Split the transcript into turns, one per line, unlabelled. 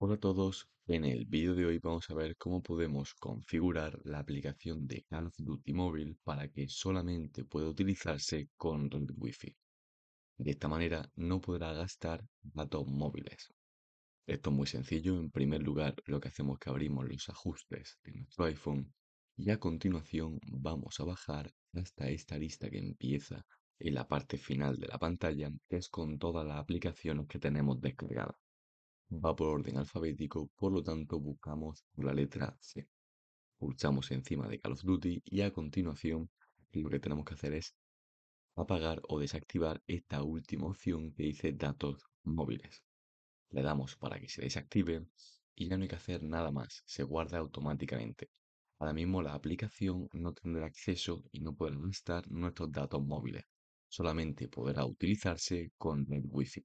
Hola a todos, en el vídeo de hoy vamos a ver cómo podemos configurar la aplicación de Call of Duty Mobile para que solamente pueda utilizarse con red Wi-Fi. De esta manera no podrá gastar datos móviles. Esto es muy sencillo, en primer lugar lo que hacemos es que abrimos los ajustes de nuestro iPhone y a continuación vamos a bajar hasta esta lista que empieza en la parte final de la pantalla, que es con todas las aplicaciones que tenemos descargadas va por orden alfabético, por lo tanto buscamos la letra C. Pulsamos encima de Call of Duty y a continuación lo que tenemos que hacer es apagar o desactivar esta última opción que dice datos móviles. Le damos para que se desactive y ya no hay que hacer nada más, se guarda automáticamente. Ahora mismo la aplicación no tendrá acceso y no podrá restar nuestros datos móviles, solamente podrá utilizarse con el Wi-Fi.